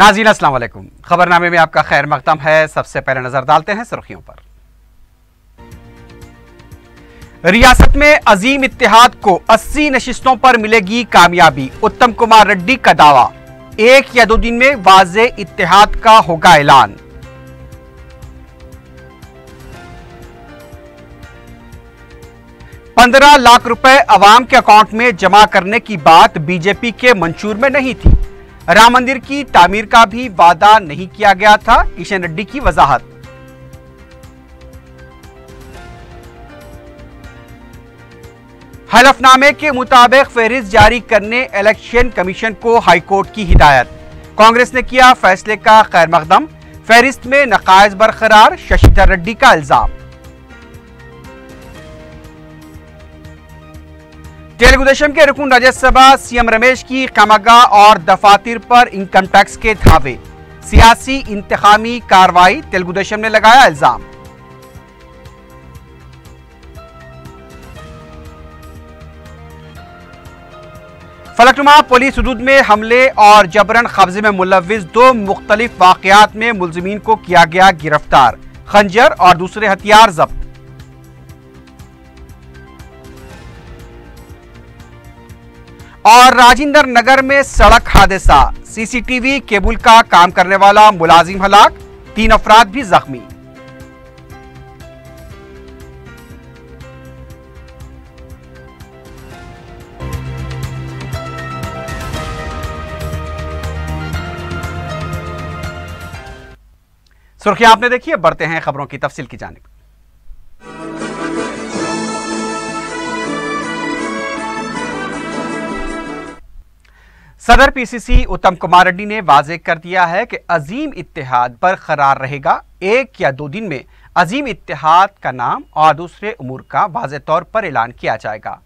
नाजीन असलम खबरनामे में आपका खैर मकदम है सबसे पहले नजर डालते हैं सुर्खियों पर रियासत में अजीम इतिहाद को 80 नशिस्तों पर मिलेगी कामयाबी उत्तम कुमार रेड्डी का दावा एक या दो दिन में वाज इतिहाद का होगा ऐलान पंद्रह लाख रुपए अवाम के अकाउंट में जमा करने की बात बीजेपी के मंशूर में नहीं थी राम मंदिर की तामीर का भी वादा नहीं किया गया था किशन रेड्डी की वजाहत हलफनामे के मुताबिक फहरिस्त जारी करने इलेक्शन कमीशन को हाईकोर्ट की हिदायत कांग्रेस ने किया फैसले का खैर मकदम फहरिस्त में नकायज बरकरार शशिधर रेड्डी का इल्जाम तेलुगुदेशम के रुकन राज्यसभा सीएम रमेश की कमागा और दफातर पर इनकम टैक्स के धावे सियासी इंतकामी कार्रवाई तेलुगुदेशम ने लगाया इल्जाम फलकनुमा पुलिस हदूद में हमले और जबरन कब्जे में मुलविस दो मुख्तलिफ वाकयात में मुलजमीन को किया गया गिरफ्तार खंजर और दूसरे हथियार जब्त और राजेंद्र नगर में सड़क हादसा सीसीटीवी केबल का काम करने वाला मुलाजिम हलाक तीन अफराद भी जख्मी सुर्खियां आपने देखी है बढ़ते हैं खबरों की तफसील की जानकारी सदर पीसीसी उत्तम कुमार रेड्डी ने वाजे कर दिया है कि अजीम इतिहाद पर खरार रहेगा एक या दो दिन में अजीम इतिहाद का नाम और दूसरे उमूर का वाज तौर पर ऐलान किया जाएगा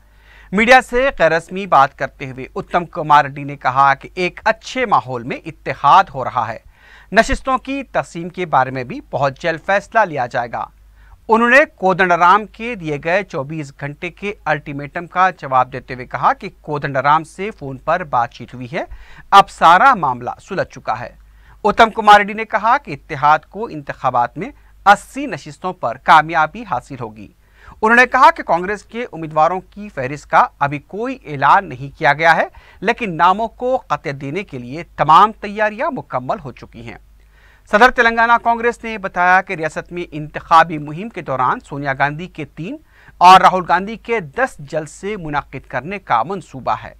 मीडिया से गैरसमी बात करते हुए उत्तम कुमार रेड्डी ने कहा कि एक अच्छे माहौल में इतिहाद हो रहा है नशिस्तों की तकसीम के बारे में भी बहुत जल्द फैसला लिया जाएगा उन्होंने कोदंडराम के दिए गए 24 घंटे के अल्टीमेटम का जवाब देते हुए कहा कि कोदंडराम से फोन पर बातचीत हुई है अब सारा मामला सुलझ चुका है उत्तम कुमार रेड्डी ने कहा कि इतिहाद को इंतबात में 80 नशिस्तों पर कामयाबी हासिल होगी उन्होंने कहा कि कांग्रेस के उम्मीदवारों की फहरिस्त का अभी कोई ऐलान नहीं किया गया है लेकिन नामों को कत देने के लिए तमाम तैयारियां मुकम्मल हो चुकी हैं صدر తెలంగాణా కాంగ్రెస్ నే బతాయా కే ریاست మే ఇంతఖాబీ ముహీమ్ కే దౌరాన్ సోనియా గాంధీ కే 3 ఔర్ రాహుల్ గాంధీ కే 10 జల్సే మునాక్ఖిత్ కర్నే కా మనసూబా హై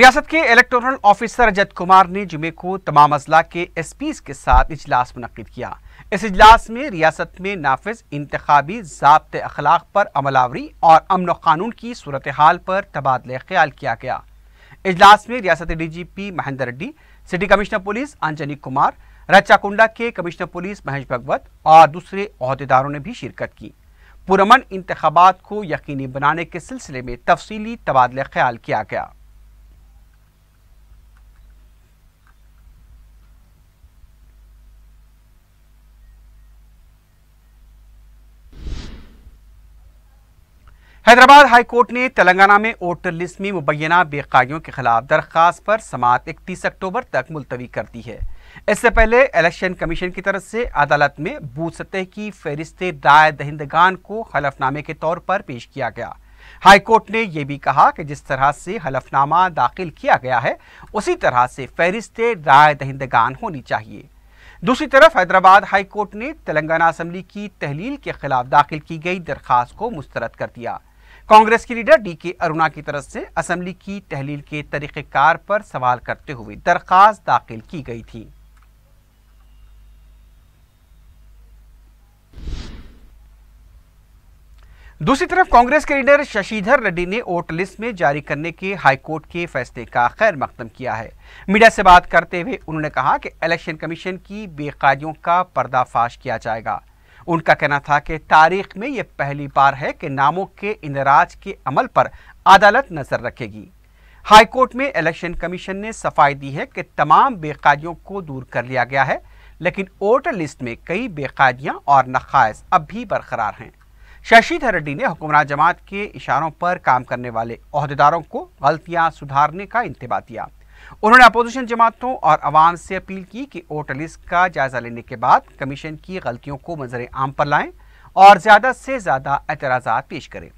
ریاست కే ఎలక్టోరల్ ఆఫీసర్ జైత్ కుమార్ నే జిమే కో తమామ్ అస్లా కే एसपीस के साथ इजलास मुనాక్ఖిత్ కియా इस इजलास में रियासत में नाफिज इंतबी जबत अखलाक पर अमलावरी और अमन क़ानून की सूरत हाल पर तबादला ख्याल किया गया इजलास में रियासत D G P Mahender Reddy city commissioner police Anjani Kumar Rachakonda के कमिश्नर पुलिस महेश भगवत और दूसरे अहदेदारों ने भी शिरकत की पुरमन इंतबात को यकीनी बनाने के सिलसिले में तफसीली तबादला ख्याल किया गया हैदराबाद हाईकोर्ट ने तेलंगाना में वोटर लिस्ट में मुबैना बेकारियों के खिलाफ दरख्वास्त पर समात इकतीस अक्टूबर तक मुलतवी कर दी है इससे पहले इलेक्शन कमीशन की तरफ से अदालत में बूथ सतह की फहरिस्त राय दहिंदगान को हलफनामे के तौर पर पेश किया गया हाई कोर्ट ने यह भी कहा कि जिस तरह से हलफनामा दाखिल किया गया है उसी तरह से फहरिस्त राय दहिंदगान होनी चाहिए दूसरी तरफ हैदराबाद हाईकोर्ट ने तेलंगाना असम्बली की तहलील के खिलाफ दाखिल की गई दरख्वास्त को मुस्तरद कर दिया कांग्रेस की लीडर डी के अरुणा की तरफ से असम्बली की तहलील के तरीक़ेकार पर सवाल करते हुए दरख्वास्त दाखिल की गई थी दूसरी तरफ कांग्रेस के लीडर शशिधर रेड्डी ने वोट लिस्ट में जारी करने के हाईकोर्ट के फैसले का खैर मकदम किया है मीडिया से बात करते हुए उन्होंने कहा कि इलेक्शन कमीशन की बेकायदियों का पर्दाफाश किया जाएगा उनका कहना था कि तारीख में ये पहली बार है कि नामों के इंदराज के अमल पर अदालत नजर रखेगी हाईकोर्ट में इलेक्शन कमीशन ने सफाई दी है कि तमाम बेकायदियों को दूर कर लिया गया है लेकिन वोटर लिस्ट में कई बेकायदियां और नखाइज अब भी बरकरार हैं शशि रेड्डी ने हुक्मरान जमात के इशारों पर काम करने वाले अहदेदारों को गलतियां सुधारने का इंतबा दिया उन्होंने अपोजिशन जमातों और आवाम से अपील की कि वोट लिस्ट का जायजा लेने के बाद कमीशन की गलतियों को मंजर आम पर लाएं और ज़्यादा से ज़्यादा एतराज़ा पेश करें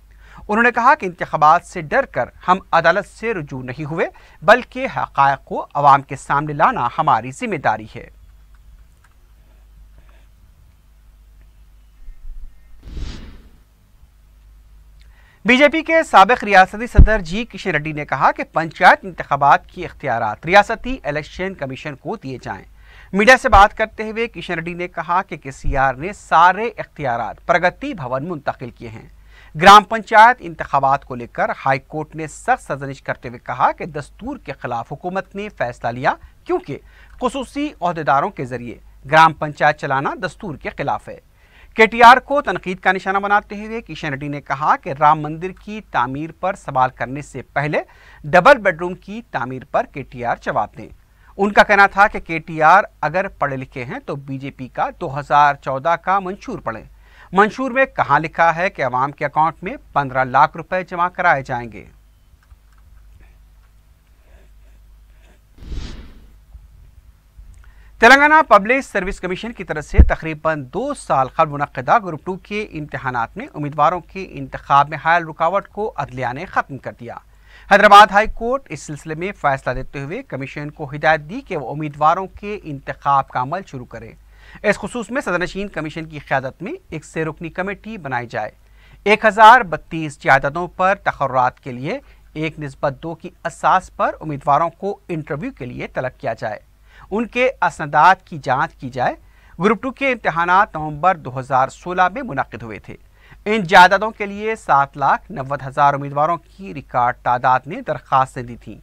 उन्होंने कहा कि इंतबात से डर कर हम अदालत से रजू नहीं हुए बल्कि हक़ को आवाम के सामने लाना हमारी जिम्मेदारी है बीजेपी के सबक रियासती सदर जी किशन रेड्डी ने कहा कि पंचायत इंतबात की इख्तियार रियासती इलेक्शन कमीशन को दिए जाएं मीडिया से बात करते हुए किशन रेड्डी ने कहा कि के सी आर ने सारे इख्तियार प्रगति भवन मुंतकिल किए हैं ग्राम पंचायत इंतबात को लेकर हाईकोर्ट ने सख्त सजनिश करते हुए कहा कि दस्तूर के खिलाफ हुकूमत ने फैसला लिया क्योंकि खसूसी अहदेदारों के जरिए ग्राम पंचायत चलाना दस्तूर के खिलाफ है केटीआर को तनकीद का निशाना बनाते हुए किशन रेड्डी ने कहा कि राम मंदिर की तामीर पर सवाल करने से पहले डबल बेडरूम की तामीर पर केटीआर जवाब दें उनका कहना था कि केटीआर अगर पढ़े लिखे हैं तो बीजेपी का 2014 का मंशूर पढ़े मंशूर में कहा लिखा है कि अवाम के अकाउंट में 15 लाख रुपए जमा कराए जाएंगे तेलंगाना पब्लिक सर्विस कमीशन की तरफ से तकरीबन दो साल कल मनदा ग्रुप टू के इम्तहान में उम्मीदवारों के इंतखब में हायल रुकावट को अदलिया ने ख़त्म कर दिया हैदराबाद हाई कोर्ट इस सिलसिले में फैसला देते हुए कमीशन को हिदायत दी कि वह उम्मीदवारों के इंतखब का अमल शुरू करें इस खसूस में सदनशीन कमीशन की क्यादत में एक से रुकनी कमेटी बनाई जाए एक हज़ार बत्तीस ज्यादतों पर तकर्रात के लिए एक नस्बत दो की असास पर उम्मीदवारों को इंटरव्यू के लिए तलब किया जाए उनके असनादात की जाँच की जाए ग्रुप टू के इम्तहान नवंबर 2016 में मुनद हुए थे इन जायदादों के लिए सात लाख नब्बे हज़ार उम्मीदवारों की रिकॉर्ड तादाद ने दरख्वास्तें दी थीं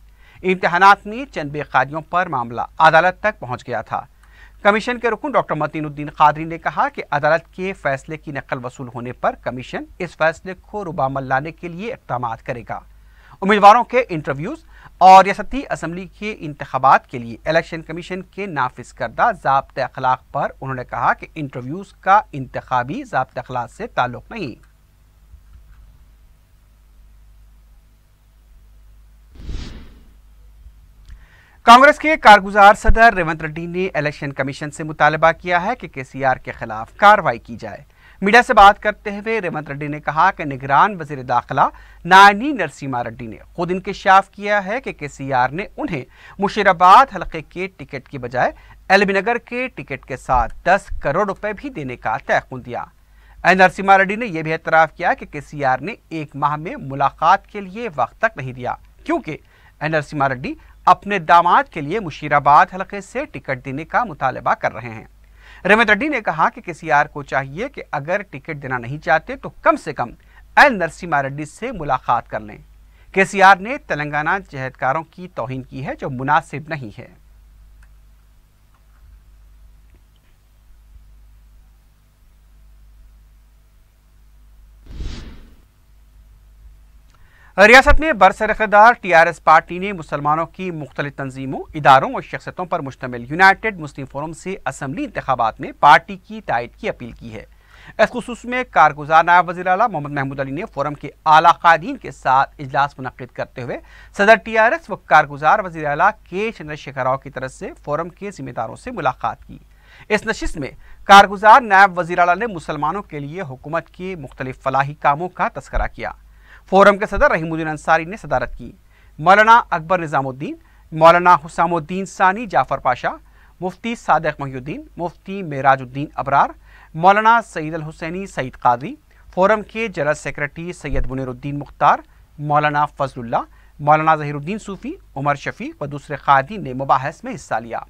इम्तहान में चंद बेकारियों पर मामला अदालत तक पहुँच गया था कमीशन के रुकन डॉक्टर मतीनुद्दीन कादरी ने कहा कि अदालत के फैसले की नकल वसूल होने पर कमीशन इस फैसले को रुबामल लाने के लिए इकदाम करेगा उम्मीदवारों के इंटरव्यूज़ और रियाती असम्बली के इंतबात के लिए इलेक्शन कमीशन के नाफिज करदा जबत अखलाक पर उन्होंने कहा कि इंटरव्यूज़ का इंतबी जबत अखलाक से ताल्लुक़ नहीं कांग्रेस के कारगुजार सदर रेवंत रेड्डी ने इलेक्शन कमीशन से मुतालबा किया है कि केसीआर के खिलाफ कार्रवाई की जाए मीडिया से बात करते हुए रेवंत रेड्डी ने कहा कि निगरान वजीर दाखिला नायनी नरसिम्हा रेड्डी ने खुद इंकशाफ किया है कि के सी आर ने उन्हें मुशीराबाद हलके के टिकट की बजाय एलबी नगर के टिकट के साथ दस करोड़ रुपए भी देने का तयकुन दिया नरसिम्हा रेड्डी ने यह भी एतराफ़ किया कि के सी आर ने एक माह में मुलाकात के लिए वक्त तक नहीं दिया क्योंकि नरसिम्हा रेड्डी अपने दामाद के लिए मुशीराबाद हलके से टिकट देने का मुतालबा कर रहे हैं रेवंत रेड्डी ने कहा कि आर को चाहिए कि अगर टिकट देना नहीं चाहते तो कम से कम एल नरसिम्हा रेड्डी से मुलाकात कर लें केसीआर ने तेलंगाना जहदकारों की तोहिन की है जो मुनासिब नहीं है रियासत में बरसरखदार टी आर एस पार्टी ने मुसलमानों की मुख्तलि तनजीमों इदारों और शख्सियतों पर मुश्तमिल यूनाइटेड मुस्लिम फोरम से असम्बली इंतबात में पार्टी की तायद की अपील की है इस खसूस में कारगुजार नायब वजी अला मोहम्मद महमूद अली ने फोरम के आला कदीन के साथ इजलास मुनद करते हुए सदर टी आर एस व कारगुजार वजी अला के चंद्रशेखर राव की तरफ से फोरम के जिम्मेदारों से मुलाकात की इस नशिस में कारगुजार नायब वजी अला ने मुसलमानों के लिए हुकूमत के मुख्तलिफ फलाही कामों का तस्करा किया फोरम के सदर रहीमुद्दीन अंसारी ने सदारत की मौलाना अकबर निज़ामुद्दीन मौलाना हुसामुद्दीन सानी जाफ़र पाशा मुफ्ती सादक महीद्दीन मुफ्ती मेराजुद्दीन अबरार मौलाना सईद हुसैनी सईद कादरी फोरम के जनरल सेक्रेटरी सैयद मुनरुद्दीन मुख्तार मौलाना फजलुल्ला मौलाना जहीरुद्दीन सूफ़ी उमर शफी व दूसरे कादी ने मुबाहस में हिस्सा लिया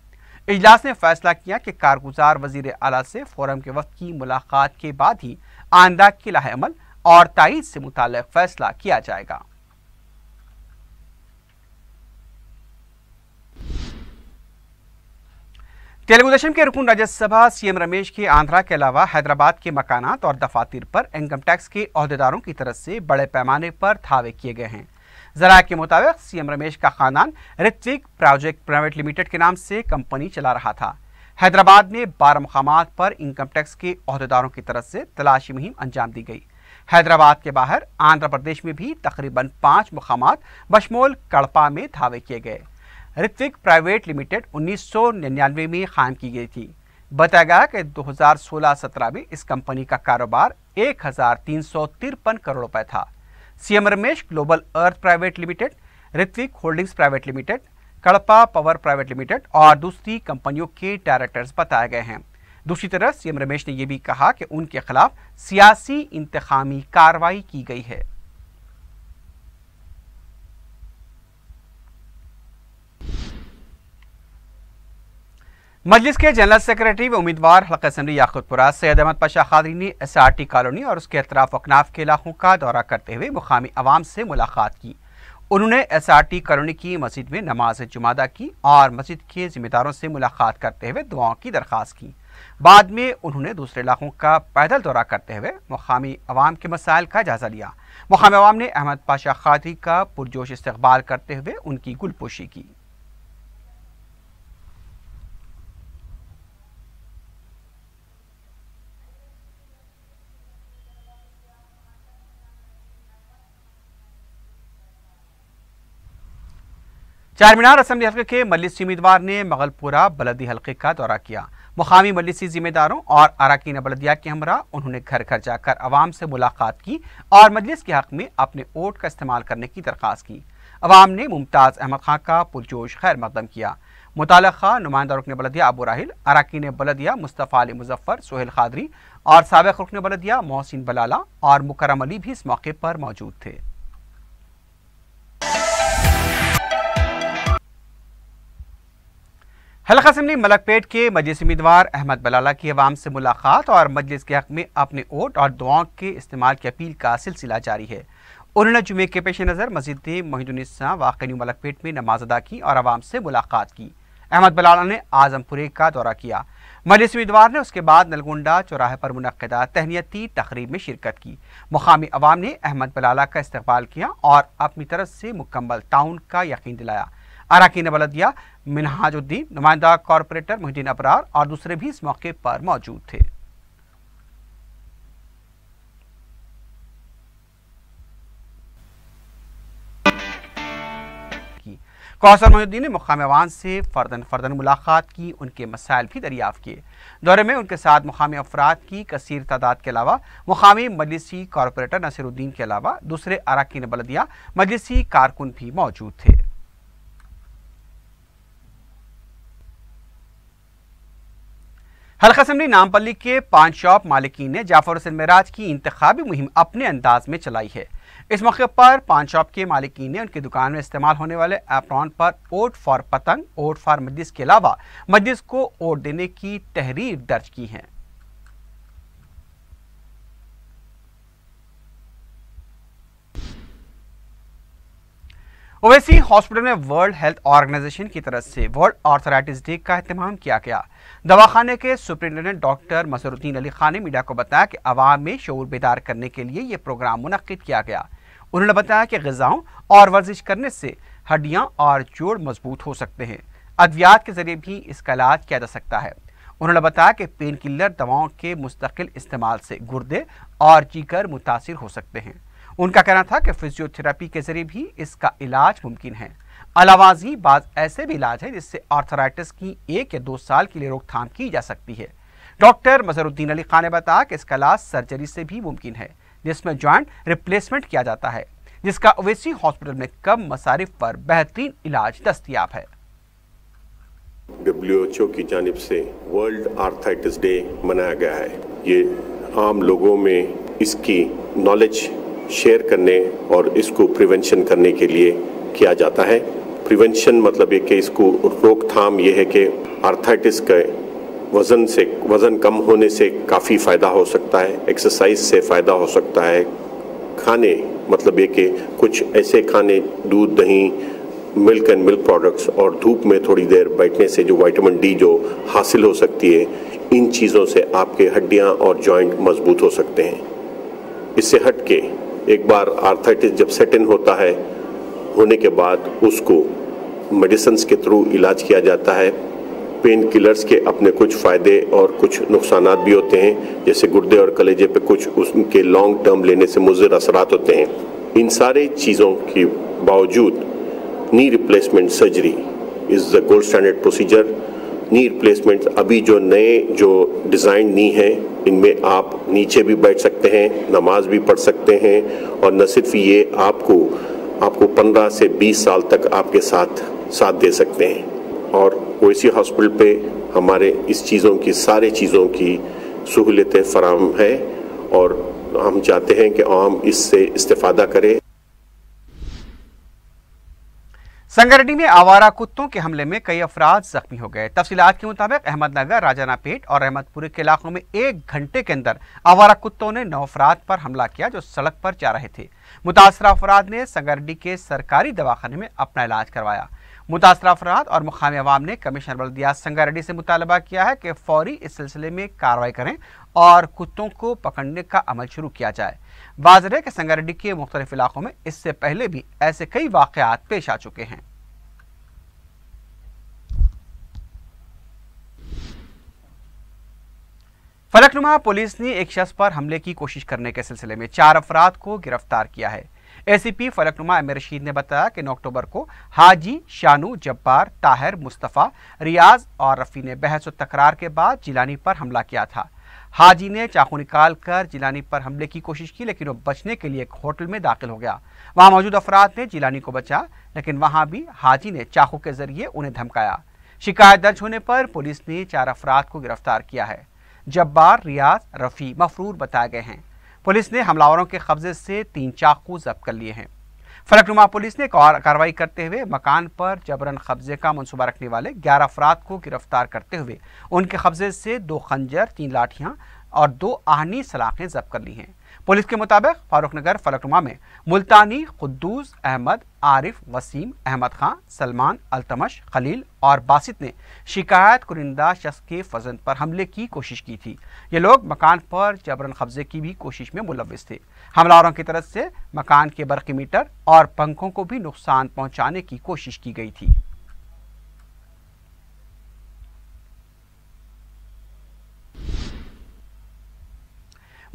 इजलास ने फैसला किया कि कारगुजार वजीर अला से फोरम के वक्त की मुलाकात के बाद ही आंदा की लाहेमल और तारीख से मुतल फैसला किया जाएगा तेलुगुदेशम के रुकन राज्यसभा सीएम रमेश के आंध्रा के अलावा हैदराबाद के मकानात और दफातर पर इनकम टैक्स के अहदेदारों की तरफ से बड़े पैमाने पर थावे किए गए हैं जरा के मुताबिक सीएम रमेश का खानदान ऋत्विक प्रोजेक्ट प्राइवेट लिमिटेड के नाम से कंपनी चला रहा था हैदराबाद में बारह मकाम पर इनकम टैक्स के अहदेदारों की तरफ से तलाशी मुहिम अंजाम दी गई हैदराबाद के बाहर आंध्र प्रदेश में भी तकरीबन पाँच मकाम बशमोल कड़पा में धावे किए गए ऋत्विक प्राइवेट लिमिटेड 1999 में कायम की गई थी बताया गया कि 2016-17 में इस कंपनी का कारोबार एक करोड़ रुपए था CM Ramesh Global Earth Private Limited Ritwik Holdings Private Limited Kadapa Power Private Limited और दूसरी कंपनियों के डायरेक्टर्स बताए गए हैं दूसरी तरफ सीएम रमेश ने यह भी कहा कि उनके खिलाफ सियासी इंतकामी कार्रवाई की गई है मजलिस के जनरल सेक्रेटरी व उम्मीदवार हल्का असम्बली याकूतपुरा सैद अहमद पाशा खादरी ने एस आर टी कॉलोनी और उसके अतराफ अकनाफ के इलाकों का दौरा करते हुए मुकामी आवाम से मुलाकात की उन्होंने एस आर टी कॉलोनी की मस्जिद में नमाज जुमादा की और मस्जिद के जिम्मेदारों से मुलाकात करते हुए दुआओं की दरख्वास्त की बाद में उन्होंने दूसरे इलाकों का पैदल दौरा करते हुए मुकामी आवाम के मसाइल का जायजा लिया मुकामी आवाम ने अहमद पाशा खादरी का पुरजोश इस्तबाल करते हुए उनकी गुलपोशी की चार मीनार असम्बली हल्के के मलिसी उम्मीदवार ने मगलपुरा बलदी हल्के का दौरा किया मुकामी मजलिसी जिम्मेदारों और अरकान बलदिया के हमरा उन्होंने घर घर जाकर आवाम से मुलाकात की और मजलिस के हक में अपने वोट का इस्तेमाल करने की दरख्वास्त की अवाम ने मुमताज़ अहमद खां का पुरजोश खैर मकदम किया मुताल खां नुमाइंदा रुकन बलदिया अबू राहिल अरकान बलदिया मुस्तफ़ा अली मुजफ़र सोहेल खादरी और सबक रुकन बलदिया मोहसिन बलाला और मुकरम अली भी इस मौके पर मौजूद थे हल्का असम्बली मलकपेट के मजलिस उम्मीदवार अहमद बलाला की आवाम से मुलाकात और मजलिस के हक में अपने वोट और दुआओं के इस्तेमाल की अपील का सिलसिला जारी है उन्होंने जुमे के पेश नज़र मस्जिद मोहिदुलसा वाकई मलकपेट में नमाज अदा की और आवाम से मुलाकात की अहमद बलाला ने आजमपुरे का दौरा किया मजलिस उम्मीदवार ने उसके बाद नलगुंडा चौराहे पर मुनदा तहनीती तकरीब में शिरकत की मुकामी अवाम ने अहमद बलाला का इस्तेबाल किया और अपनी तरफ से मुकम्मल टाउन का यकीन दिलाया अरकान बलदिया मिनहाजुद्दीन नुमाइंदा कॉरपोरेटर मोहिद्दीन अबरार और दूसरे भी इस मौके पर मौजूद थे कौसर मोहिद्दीन ने मुकाम अवान से फ़र्दन फ़र्दन मुलाकात की उनके मसाइल भी दरियाफ़ किए दौरे में उनके साथ मुकामी अफराद की कसर तादाद के अलावा मुकामी मजलिसी कॉरपोरेटर नसरुद्दीन के अलावा दूसरे अराकीन बलदिया मजलिसी कारकुन भी मौजूद थे हल्का असम्बली नामपल्ली के पान शॉप मालिकीन ने जाफर हुसैन मराज की इंतबी मुहिम अपने अंदाज में चलाई है इस मौके पर पान शॉप के मालिकी ने उनकी दुकान में इस्तेमाल होने वाले एप्रॉन पर ओट फॉर पतंग ओट फॉर मजिस के अलावा मजिस को ओट देने की तहरीर दर्ज की है ओवैसी हॉस्पिटल में वर्ल्ड हेल्थ ऑर्गेनाइजेशन की तरफ से वर्ल्ड ऑर्थोराइटिस डे का अहतमाम किया गया दवाखाने के सुप्रिंटेंडेंट डॉक्टर मसरुद्दीन अली खान ने मीडिया को बताया कि आवाम में शोर बेदार करने के लिए यह प्रोग्राम मुनद किया गया उन्होंने बताया कि गजाओं और वर्जिश करने से हड्डियाँ और जोड़ मजबूत हो सकते हैं अद्वियात के ज़रिए भी इसका इलाज किया जा सकता है उन्होंने बताया कि पेन किलर दवाओं के मुस्तकिल इस्तेमाल से गुर्दे और चीकर मुतासर हो सकते हैं उनका कहना था कि फिजियोथेरापी के ज़रिए भी इसका इलाज मुमकिन है अलावा बाद ऐसे भी इलाज है जिससे आर्थराइटिस की एक या दो साल के लिए रोकथाम की जा सकती है डॉक्टर मजरुद्दीन अली खान ने बताया कि इसका इलाज सर्जरी से भी मुमकिन है जिसमें ज्वाइंट रिप्लेसमेंट किया जाता है जिसका ओवेसी हॉस्पिटल में कम मसारिफ पर बेहतरीन इलाज दस्तियाब है डब्ल्यू की जानब से वर्ल्ड आर्थराइटिस डे मनाया गया है ये आम लोगों में इसकी नॉलेज शेयर करने और इसको प्रिवेंशन करने के लिए किया जाता है प्रिवेंशन मतलब ये कि इसको रोकथाम ये है कि आर्थाइटिस के वज़न से वज़न कम होने से काफ़ी फ़ायदा हो सकता है एक्सरसाइज से फ़ायदा हो सकता है खाने मतलब ये कि कुछ ऐसे खाने दूध दही मिल्क एंड मिल्क प्रोडक्ट्स और धूप में थोड़ी देर बैठने से जो विटामिन डी जो हासिल हो सकती है इन चीज़ों से आपके हड्डियाँ और जॉइंट मजबूत हो सकते हैं इससे हट के एक बार आर्थाइटिस जब सेट इन होता है होने के बाद उसको मेडिसन्स के थ्रू इलाज किया जाता है पेन किलर्स के अपने कुछ फ़ायदे और कुछ नुकसान भी होते हैं जैसे गुर्दे और कलेजे पे कुछ उसके लॉन्ग टर्म लेने से मुजर असरात होते हैं इन सारे चीज़ों के बावजूद knee replacement surgery is the gold standard procedure knee replacement अभी जो नए जो डिज़ाइन नी हैं इनमें आप नीचे भी बैठ सकते हैं नमाज भी पढ़ सकते हैं और न सिर्फ ये आपको आपको 15 से 20 साल तक आपके साथ साथ दे सकते हैं और ओ हॉस्पिटल पे हमारे इस चीज़ों की सारे चीज़ों की सहूलियतें फराम हैं और हम चाहते हैं कि आम इससे इस्तेफादा करें संगरडी में आवारा कुत्तों के हमले में कई अफराद जख्मी हो गए तफसीत के मुताबिक अहमदनगर पेट और अहमदपुर के इलाकों में एक घंटे के अंदर आवारा कुत्तों ने नौ अफराद पर हमला किया जो सड़क पर जा रहे थे मुतासर अफराद ने संगरडी के सरकारी दवाखाने में अपना इलाज करवाया मुतासर अफराद और मुकामी अवाम ने कमिश्नर बल्दिया संगारेड्डी से मुतालबा किया है कि फौरी इस सिलसिले में कार्रवाई करें और कुत्तों को पकड़ने का अमल शुरू किया जाए बाजरे के संगारेड्डी के मुख्तलिफ इलाकों में इससे पहले भी ऐसे कई वाकयात पेश आ चुके हैं फलकनुमा पुलिस ने एक शख्स पर हमले की कोशिश करने के सिलसिले में चार अफराद को गिरफ्तार किया है एसीपी फलकनुमा एम रशीद ने बताया कि नौ अक्टूबर को हाजी शानू जब्बार ताहिर मुस्तफ़ा रियाज और रफ़ी ने बहस व तकरार के बाद जिलानी पर हमला किया था हाजी ने चाकू निकालकर जिलानी पर हमले की कोशिश की लेकिन वो बचने के लिए एक होटल में दाखिल हो गया वहां मौजूद अफराद ने जिलानी को बचा लेकिन वहां भी हाजी ने चाकू के जरिए उन्हें धमकाया शिकायत दर्ज होने पर पुलिस ने चार अफराद को गिरफ्तार किया है जब्बार रियाज रफ़ी मफरूर बताए गए हैं पुलिस ने हमलावरों के कब्जे से तीन चाकू जब्त कर लिए हैं फलकनुमा पुलिस ने कार्रवाई करते हुए मकान पर जबरन कब्जे का मनसूबा रखने वाले ग्यारह अफराद को गिरफ्तार करते हुए उनके कब्जे से दो खंजर तीन लाठियाँ और दो आहनी सलाखें जब्त कर ली हैं पुलिस के मुताबिक फारूक नगर फलकनुमा में मुल्तानी खुद्दूस अहमद आरिफ वसीम अहमद खां सलमान अलतमश खलील और बासित ने शिकायत कुरिंदा शख्स के फजन पर हमले की कोशिश की थी ये लोग मकान पर जबरन कब्जे की भी कोशिश में मुलविस थे हमलावरों की तरफ से मकान के बरकी मीटर और पंखों को भी नुकसान पहुंचाने की कोशिश की गई थी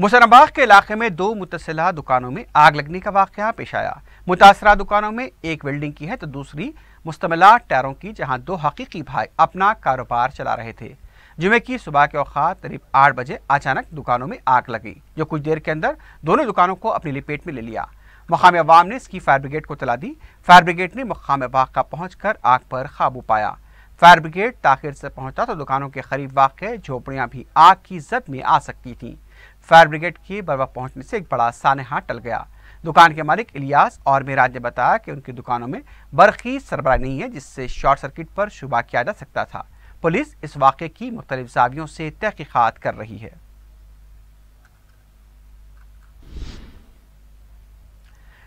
मुसनबाग के इलाके में दो मुतसला दुकानों में आग लगने का वाक़ पेश आया मुतासरा दुकानों में एक बिल्डिंग की है तो दूसरी मुस्तमला टैरों की जहां दो हकीकी भाई अपना कारोबार चला रहे थे जुमे की सुबह के औकात करीब आठ बजे अचानक दुकानों में आग लगी जो कुछ देर के अंदर दोनों दुकानों को अपनी लपेट में ले लिया मकामी अवाम ने इसकी फायर ब्रिगेड को तला दी फायर ब्रिगेड ने मकाम का पहुँच कर आग पर काबू पाया फायर ब्रिगेड ताखिर से पहुंचा तो दुकानों के करीब वाक़ झोपड़ियाँ भी आग की जद में आ सकती थीं फायर ब्रिगेड की बरवा पहुंचने से एक बड़ा सानहा टल गया दुकान के मालिक इलियास और मेराज ने बताया कि उनकी दुकानों में बर्फी सरबराह नहीं है जिससे शॉर्ट सर्किट पर शुबा किया जा सकता था पुलिस इस वाक़े की मुख्तलिफ जावियों से तहकीक़ात कर रही है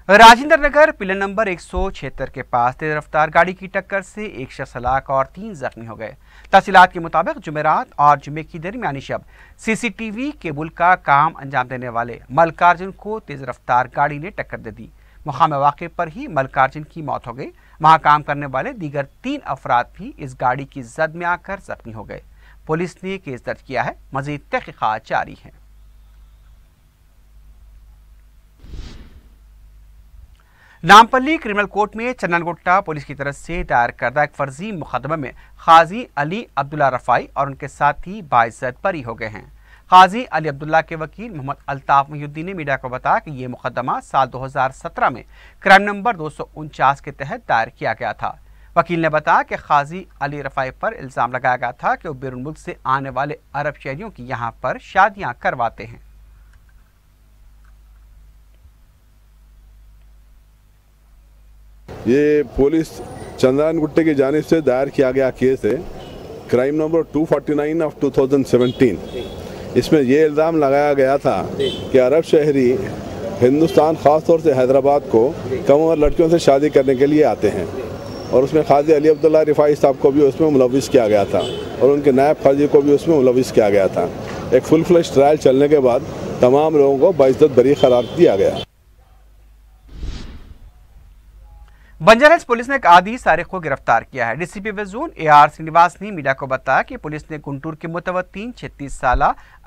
राजेंद्र नगर पिलर नंबर एक सौ के पास तेज रफ्तार गाड़ी की टक्कर से एक शख्स हलाक और तीन जख्मी हो गए तहसीलात के मुताबिक जुमेरात और जुमे की दरमियानी शब सीसीटीवी केबल का काम अंजाम देने वाले मलकार्जुन को तेज रफ्तार गाड़ी ने टक्कर दे दी मुकाम वाक़े पर ही मलकार्जुन की मौत हो गई वहाँ काम करने वाले दीगर तीन अफराद भी इस गाड़ी की जद में आकर जख्मी हो गए पुलिस ने केस दर्ज किया है मजीद तहकीक़ात जारी है नामपल्ली क्रिमिनल कोर्ट में चन्नगुट्टा पुलिस की तरफ से दायर करदा एक फर्जी मुकदमे में खाजी अली अब्दुल्ला रफाई और उनके साथी बाइजत परी हो गए हैं खाजी अली अब्दुल्ला के वकील मोहम्मद अल्ताफ महुद्दीन ने मीडिया को बताया कि ये मुकदमा साल 2017 में क्राइम नंबर दो के तहत दायर किया गया था वकील ने बताया कि खाजी अली रफाई पर इल्ज़ाम लगाया गया था कि वो बैरून मुल्क से आने वाले अरब शहरियों की यहाँ पर शादियाँ करवाते हैं ये पुलिस चंद्रान गुट्टे की जानब से दायर किया गया केस है क्राइम नंबर 249 ऑफ 2017 इसमें ये इल्ज़ाम लगाया गया था कि अरब शहरी हिंदुस्तान ख़ासतौर से हैदराबाद को कम उम्र लड़कियों से शादी करने के लिए आते हैं और उसमें खाजी अली अब्दुल्ला रिफाई साहब को भी उसमें मुलविस किया गया था और उनके नायब खाजी को भी उसमें मुलविस किया गया था एक फुल फ्लश ट्रायल चलने के बाद तमाम लोगों को बाइज्जत बरी करार दिया गया बंजर हिल्स पुलिस ने एक आदि सारिक को गिरफ्तार किया है डीसीपी वेजून ए आर श्रीनिवास ने मीडिया को बताया कि पुलिस ने गुंटूर के मुतवतीन छत्तीस साल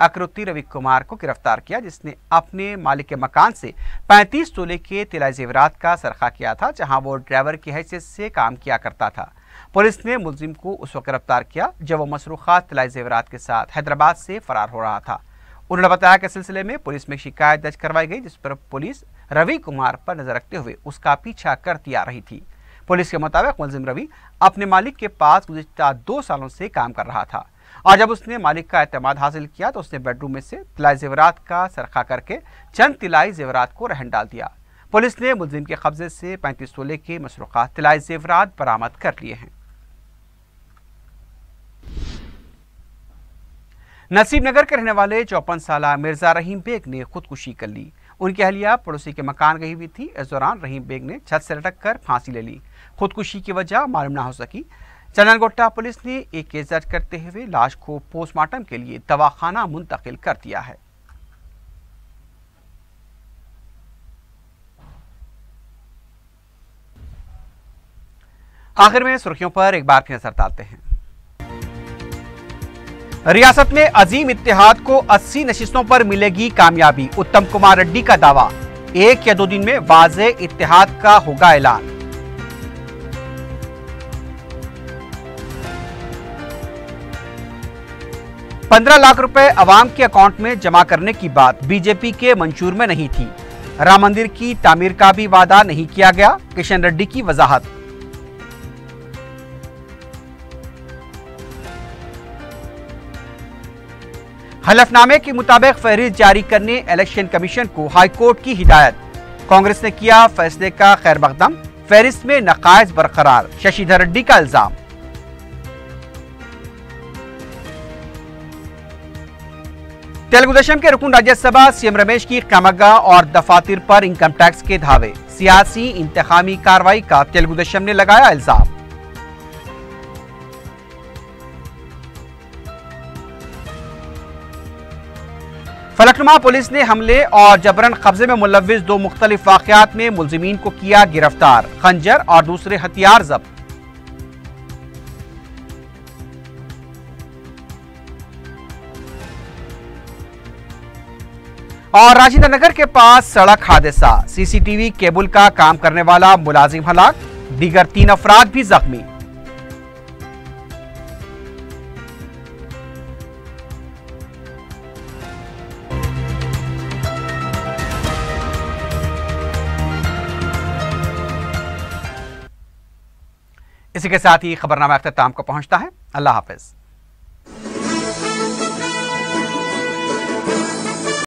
अकृति रवि कुमार को गिरफ्तार किया जिसने अपने मालिक के मकान से 35 तोले के तिलाई जेवरात का सरखा किया था जहां वो ड्राइवर की हैसियत से काम किया करता था पुलिस ने मुलजिम को उस वक्त गिरफ्तार किया जब वो मसरूखा तिलाई जेवरात के साथ हैदराबाद से फरार हो रहा था उन्होंने बताया कि सिलसिले में पुलिस में शिकायत दर्ज करवाई गई जिस पर पुलिस रवि कुमार पर नजर रखते हुए उसका पीछा करती आ रही थी पुलिस के मुताबिक मुलजिम रवि अपने मालिक के पास गुजश्ता दो सालों से काम कर रहा था और जब उसने मालिक का अतमाद हासिल किया तो उसने बेडरूम में से तिलाई जेवरात का सरखा करके चंद तिलाई जेवरात को रहन डाल दिया पुलिस ने मुलजिम के कब्जे से पैंतीस तोले के मसरूक़ात तिलाई जेवरात बरामद कर लिए हैं नसीब नगर के रहने वाले चौपन साल मिर्जा रहीम बेग ने खुदकुशी कर ली उनकी अहलिया पड़ोसी के मकान गई हुई थी इस दौरान रहीम बेग ने छत से लटक कर फांसी ले ली खुदकुशी की वजह मालूम ना हो सकी चंदनगोटा पुलिस ने एक केस दर्ज करते हुए लाश को पोस्टमार्टम के लिए दवाखाना मुंतकिल कर दिया है आखिर में सुर्खियों पर एक बार फिर नजर डालते हैं रियासत में अजीम इतिहाद को 80 नशिस्तों पर मिलेगी कामयाबी उत्तम कुमार रेड्डी का दावा एक या दो दिन में वाज इतिहाद का होगा ऐलान पंद्रह लाख रुपए अवाम के अकाउंट में जमा करने की बात बीजेपी के मंशूर में नहीं थी राम मंदिर की तामीर का भी वादा नहीं किया गया किशन रेड्डी की वजाहत हलफनामे के मुताबिक फहरिस्त जारी करने इलेक्शन कमीशन को हाईकोर्ट की हिदायत कांग्रेस ने किया फैसले का खैर मकदम फहरिस्त में नकायज बरकरार शशिधर रेड्डी का इल्जाम तेलुगुदेशम के रुकन राज्यसभा सीएम रमेश की कमगा और दफातर पर इनकम टैक्स के धावे सियासी इंतजामी कार्रवाई का तेलुगुदेशम ने लगाया इल्जाम फलकनुमा पुलिस ने हमले और जबरन कब्जे में मुलविस दो मुख्तलिफ वाकत में मुलजमीन को किया गिरफ्तार खंजर और दूसरे हथियार जब्त और राजेंद्र नगर के पास सड़क हादसा सीसीटीवी केबल का काम करने वाला मुलाजिम हलाक दीगर तीन अफराद भी जख्मी इसी के साथ ही खबरनामा अख्ताम को पहुंचता है अल्लाह हाफिज़